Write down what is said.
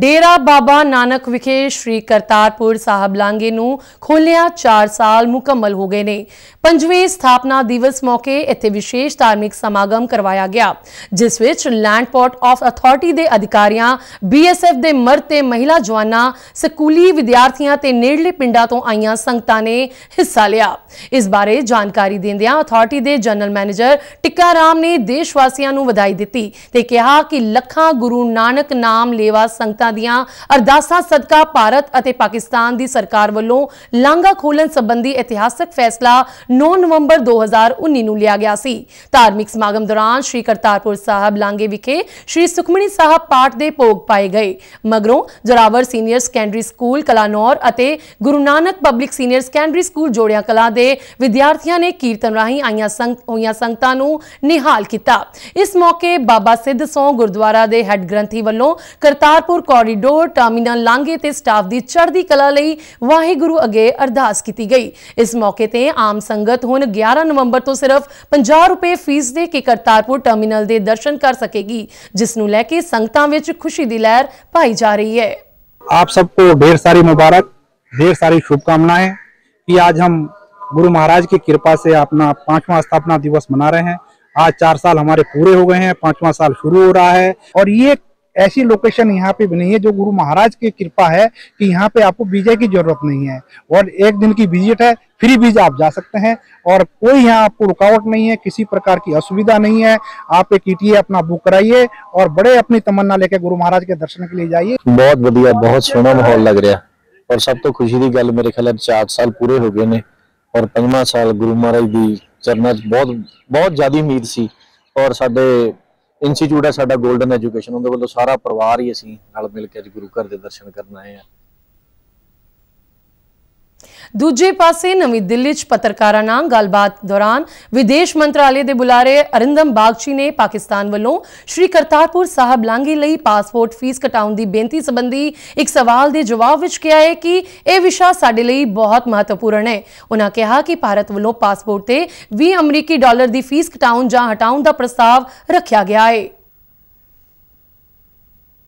ਡੇਰਾ ਬਾਬਾ ਨਾਨਕ ਵਿਖੇ ਸ੍ਰੀ ਕਰਤਾਰਪੁਰ ਸਾਹਿਬ ਲਾਂਗੇ ਨੂੰ ਖੋਲਿਆ 4 ਸਾਲ ਮੁਕੰਮਲ ਹੋ ਗਏ ਨੇ ਪੰਜਵੇਂ ਸਥਾਪਨਾ ਦਿਵਸ ਮੌਕੇ ਇੱਥੇ ਵਿਸ਼ੇਸ਼ ਧਾਰਮਿਕ ਸਮਾਗਮ ਕਰਵਾਇਆ ਗਿਆ ਜਿਸ ਵਿੱਚ ਲੈਂਡ ਪੋਰਟ ਆਫ ਅਥਾਰਟੀ ਦੇ ਅਧਿਕਾਰੀਆਂ ਬੀਐਸਐਫ ਦੇ ਮਰਦ ਤੇ ਮਹਿਲਾ ਜਵਾਨਾਂ ਸਕੂਲੀ ਵਿਦਿਆਰਥੀਆਂ ਤੇ ਨੇੜਲੇ ਪਿੰਡਾਂ ਤੋਂ ਆਈਆਂ ਸੰਗਤਾਂ ਨੇ ਹਿੱਸਾ ਲਿਆ ਇਸ ਬਾਰੇ ਜਾਣਕਾਰੀ ਦਿੰਦਿਆਂ ਅਥਾਰਟੀ ਦੇ ਜਨਰਲ ਮੈਨੇਜਰ ਟਿੱਕਾ ਰਾਮ ਨੇ ਦੇਸ਼ ਵਾਸੀਆਂ ਨੂੰ ਵਧਾਈ ਦਿੱਤੀ ਤੇ ਕਿਹਾ ਕਿ ਲੱਖਾਂ ਗੁਰੂ ਨਾਨਕ ਨਾਮ ਲੇਵਾ ਸੰਗਤ ਸੰਗਤਾਂ ਦੀਆਂ ਅਰਦਾਸਾਂ ਸਦਕਾ ਭਾਰਤ ਅਤੇ ਪਾਕਿਸਤਾਨ ਦੀ ਸਰਕਾਰ ਵੱਲੋਂ ਲਾਂਘਾ ਖੋਲਣ ਸੰਬੰਧੀ ਇਤਿਹਾਸਕ ਫੈਸਲਾ 9 ਨਵੰਬਰ 2019 ਨੂੰ ਲਿਆ ਗਿਆ ਸੀ ਧਾਰਮਿਕ ਸਮਾਗਮ ਦੌਰਾਨ ਸ਼੍ਰੀ ਕਰਤਾਰਪੁਰ ਸਾਹਿਬ ਲਾਂਘੇ ਵਿਖੇ ਸ਼੍ਰੀ ਸੁਖਮਣੀ ਸਾਹਿਬ ਪਾਠ ਦੇ ਭੋਗ ਪਾਏ ਗਏ ਮਗਰੋਂ ਜਰਾਵਰ ਸੀਨੀਅਰ ਸੈਕੰਡਰੀ ਸਕੂਲ ਕਲਾਨੌਰ ਅਤੇ Guru Nanak public senior secondary school ਜੋੜਿਆ ਕਲਾ ਦੇ ਵਿਦਿਆਰਥੀਆਂ ਨੇ ਕੀਰਤਨ ਰਾਹੀਂ ਆਈਆਂ ਹੋਈਆਂ ਸੰਗਤਾਂ ਨੂੰ ਨਿਹਾਲ ਕੀਤਾ ਇਸ ਮੌਕੇ ਬਾਬਾ ਸਿੱਧ ਸੋਂ ਗੁਰਦੁਆਰਾ ਦੇ ਹੈੱਡ ਗ੍ਰੰਥੀ ਵੱਲੋਂ ਕਰਤਾਰਪੁਰ कोरीडोर टर्मीनल लांघे से स्टाफ की चढ़ती कला वाहेगुरू अगे अरदास की गई इस मौके से आम संगत हूँ ग्यारह नवंबर तो सिर्फ पाँ रुपये फीस दे के करतारपुर टर्मीनल के दर्शन कर सकेगी जिसनों लैके संगत खुशी की लहर पाई जा रही है आप सबको ढेर सारी मुबारक ढेर सारी शुभकामनाएं कि आज हम गुरु महाराज की कृपा से अपना पांचवा स्थापना दिवस मना रहे हैं आज चार साल हमारे पूरे हो गए हैं पांचवा साल शुरू हो रहा है और ये ऐसी लोकेशन यहाँ पे भी नहीं है जो गुरु महाराज की कृपा है कि यहाँ पे आपको बीजे की जरूरत नहीं है और एक दिन की विजिट है फ्री बीज आप जा सकते हैं और कोई यहाँ आपको रुकावट नहीं है किसी प्रकार की असुविधा नहीं है आप एक ईटीए e अपना बुक कराइए और बड़े अपनी तमन्ना लेके गुरु महाराज के दर्शन के लिए जाइए बहुत बढ़िया बहुत अच्छा सोना माहौल लग रहा और सब तो खुशी की गल मेरे ख्याल चार साल पूरे हो गए ने और पंजा साल गुरु महाराज की चरणा बहुत बहुत ज्यादा उम्मीद सी और साढ़े ਇੰਸਟੀਚਿਊਟ ਹੈ ਸਾਡਾ 골ਡਨ ਐਜੂਕੇਸ਼ਨ ਉਹਦੇ ਵੱਲੋਂ ਸਾਰਾ ਪਰਿਵਾਰ ਹੀ ਅਸੀਂ ਨਾਲ ਮਿਲ ਕੇ ਅੱਜ ਗੁਰੂ ਘਰ ਦੇ ਦਰਸ਼ਨ ਕਰਨ ਆਏ ਆ ਦੂਜੇ ਪਾਸੇ ਨਵੀਂ ਦਿੱਲੀ 'ਚ ਪੱਤਰਕਾਰਾਂ ਨਾਲ ਗੱਲਬਾਤ ਦੌਰਾਨ ਵਿਦੇਸ਼ ਮੰਤਰਾਲੇ ਦੇ ਬੁਲਾਰੇ ਅਰਿੰਦਮ ਬਾਗਚੀ ਨੇ ਪਾਕਿਸਤਾਨ ਵੱਲੋਂ ਸ਼੍ਰੀ ਕਰਤਾਰਪੁਰ ਸਾਹਿਬ ਲਾਂਘੇ ਲਈ ਪਾਸਪੋਰਟ ਫੀਸ ਘਟਾਉਣ ਦੀ ਬੇਨਤੀ ਸੰਬੰਧੀ ਇੱਕ ਸਵਾਲ ਦੇ ਜਵਾਬ ਵਿੱਚ ਕਿਹਾ ਹੈ ਕਿ ਇਹ ਵਿਸ਼ਾ ਸਾਡੇ ਲਈ ਬਹੁਤ ਮਹੱਤਵਪੂਰਨ ਹੈ ਉਹਨਾਂ ਕਿਹਾ ਕਿ ਭਾਰਤ ਵੱਲੋਂ ਪਾਸਪੋਰਟ ਤੇ 20 ਅਮਰੀਕੀ ਡਾਲਰ ਦੀ ਫੀਸ ਘਟਾਉਣ ਜਾਂ ਹਟਾਉਣ ਦਾ ਪ੍ਰਸਤਾਵ ਰੱਖਿਆ ਗਿਆ ਹੈ